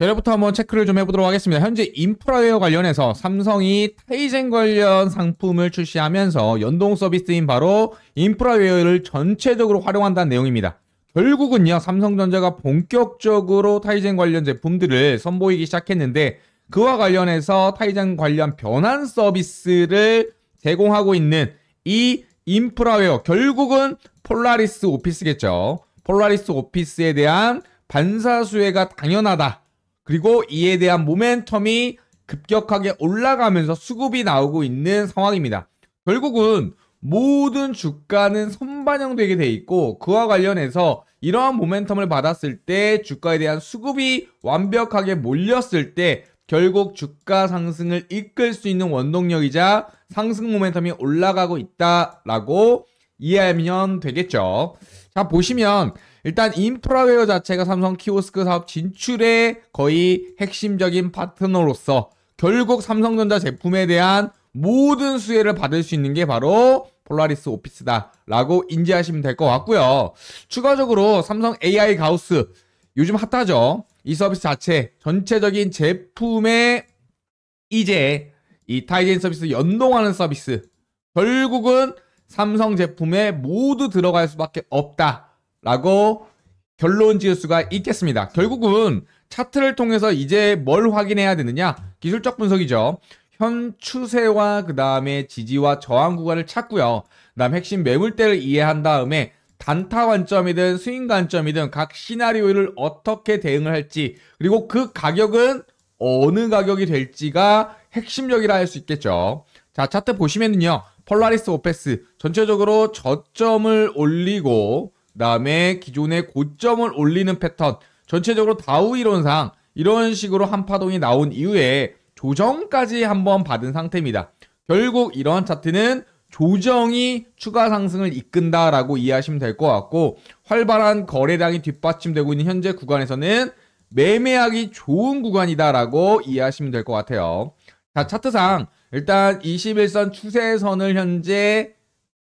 재료부터 한번 체크를 좀 해보도록 하겠습니다. 현재 인프라웨어 관련해서 삼성이 타이젠 관련 상품을 출시하면서 연동 서비스인 바로 인프라웨어를 전체적으로 활용한다는 내용입니다. 결국은요, 삼성전자가 본격적으로 타이젠 관련 제품들을 선보이기 시작했는데 그와 관련해서 타이젠 관련 변환 서비스를 제공하고 있는 이 인프라웨어 결국은 폴라리스 오피스겠죠. 폴라리스 오피스에 대한 반사 수혜가 당연하다. 그리고 이에 대한 모멘텀이 급격하게 올라가면서 수급이 나오고 있는 상황입니다. 결국은 모든 주가는 선반영되게 돼 있고 그와 관련해서 이러한 모멘텀을 받았을 때 주가에 대한 수급이 완벽하게 몰렸을 때 결국 주가 상승을 이끌 수 있는 원동력이자 상승 모멘텀이 올라가고 있다라고 이해하면 되겠죠. 자 보시면 일단 인프라웨어 자체가 삼성 키오스크 사업 진출의 거의 핵심적인 파트너로서 결국 삼성전자 제품에 대한 모든 수혜를 받을 수 있는 게 바로 폴라리스 오피스다라고 인지하시면 될 것 같고요. 추가적으로 삼성 AI 가우스 요즘 핫하죠. 이 서비스 자체 전체적인 제품에 이제 이 타이젠 서비스 연동하는 서비스 결국은 삼성 제품에 모두 들어갈 수밖에 없다. 라고 결론 지을 수가 있겠습니다. 결국은 차트를 통해서 이제 뭘 확인해야 되느냐? 기술적 분석이죠. 현 추세와 그 다음에 지지와 저항 구간을 찾고요. 그 다음 핵심 매물대를 이해한 다음에 단타 관점이든 스윙 관점이든 각 시나리오를 어떻게 대응을 할지 그리고 그 가격은 어느 가격이 될지가 핵심적이라 할 수 있겠죠. 자 차트 보시면은요. 폴라리스 오페스 전체적으로 저점을 올리고 그다음에 기존의 고점을 올리는 패턴 전체적으로 다우 이론상 이런 식으로 한 파동이 나온 이후에 조정까지 한번 받은 상태입니다. 결국 이러한 차트는 조정이 추가 상승을 이끈다라고 이해하시면 될 것 같고 활발한 거래량이 뒷받침되고 있는 현재 구간에서는 매매하기 좋은 구간이다라고 이해하시면 될 것 같아요. 자, 차트상 일단 21선 추세선을 현재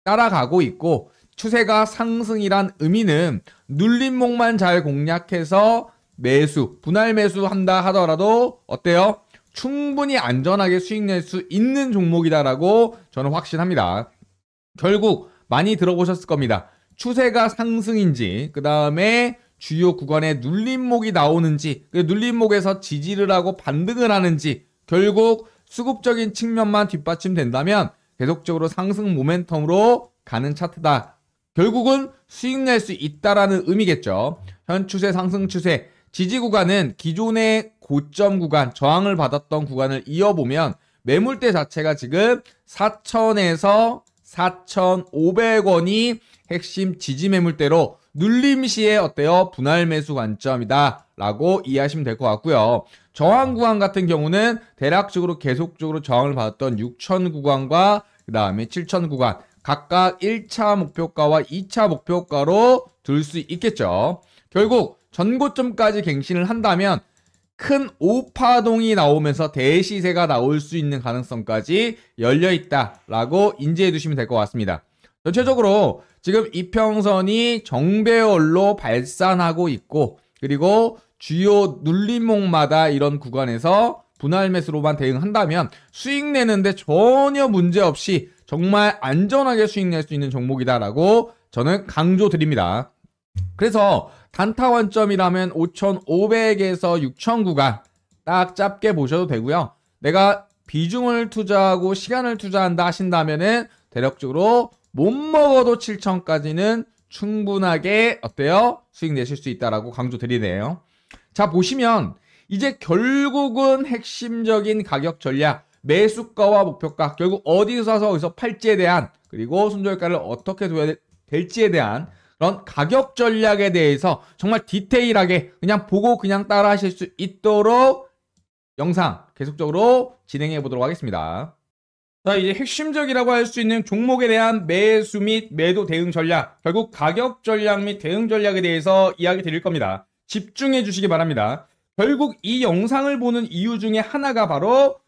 따라가고 있고 추세가 상승이란 의미는 눌림목만 잘 공략해서 매수, 분할 매수 한다 하더라도 어때요? 충분히 안전하게 수익 낼 수 있는 종목이다라고 저는 확신합니다. 결국 많이 들어보셨을 겁니다. 추세가 상승인지, 그 다음에 주요 구간에 눌림목이 나오는지, 그 눌림목에서 지지를 하고 반등을 하는지, 결국 수급적인 측면만 뒷받침된다면 계속적으로 상승 모멘텀으로 가는 차트다. 결국은 수익 낼 수 있다라는 의미겠죠. 현 추세 상승 추세 지지 구간은 기존의 고점 구간 저항을 받았던 구간을 이어보면 매물대 자체가 지금 4천에서 4,500원이 핵심 지지 매물대로 눌림시에 어때요? 분할 매수 관점이다 라고 이해하시면 될 것 같고요. 저항 구간 같은 경우는 대략적으로 계속적으로 저항을 받았던 6천 구간과 그 다음에 7천 구간 각각 1차 목표가와 2차 목표가로 둘 수 있겠죠. 결국 전고점까지 갱신을 한다면 큰 오파동이 나오면서 대시세가 나올 수 있는 가능성까지 열려 있다라고 인지해 두시면 될 것 같습니다. 전체적으로 지금 이평선이 정배열로 발산하고 있고 그리고 주요 눌림목마다 이런 구간에서 분할 매수로만 대응한다면 수익 내는데 전혀 문제없이 정말 안전하게 수익 낼 수 있는 종목이다라고 저는 강조드립니다. 그래서 단타 관점이라면 5,500에서 6,000 구간 딱 짧게 보셔도 되고요. 내가 비중을 투자하고 시간을 투자한다 하신다면은 대략적으로 못 먹어도 7,000까지는 충분하게 어때요? 수익 내실 수 있다라고 강조드리네요. 자 보시면 이제 결국은 핵심적인 가격 전략 매수가와 목표가 결국 어디서 사서 어디서 팔지에 대한 그리고 손절가를 어떻게 둬야 될지에 대한 그런 가격 전략에 대해서 정말 디테일하게 그냥 보고 그냥 따라 하실 수 있도록 영상 계속적으로 진행해 보도록 하겠습니다. 자, 이제 핵심적이라고 할 수 있는 종목에 대한 매수 및 매도 대응 전략, 결국 가격 전략 및 대응 전략에 대해서 이야기 드릴 겁니다. 집중해 주시기 바랍니다. 결국 이 영상을 보는 이유 중에 하나가 바로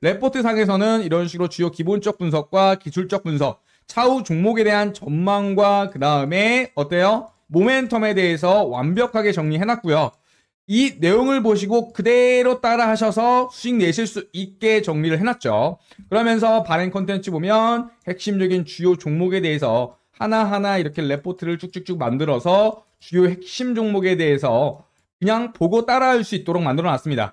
레포트 상에서는 이런 식으로 주요 기본적 분석과 기술적 분석, 차후 종목에 대한 전망과 그 다음에 어때요? 모멘텀에 대해서 완벽하게 정리해놨고요. 이 내용을 보시고 그대로 따라 하셔서 수익 내실 수 있게 정리를 해놨죠. 그러면서 발행 컨텐츠 보면 핵심적인 주요 종목에 대해서 하나하나 이렇게 레포트를 쭉쭉쭉 만들어서 주요 핵심 종목에 대해서 그냥 보고 따라할 수 있도록 만들어 놨습니다.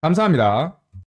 감사합니다.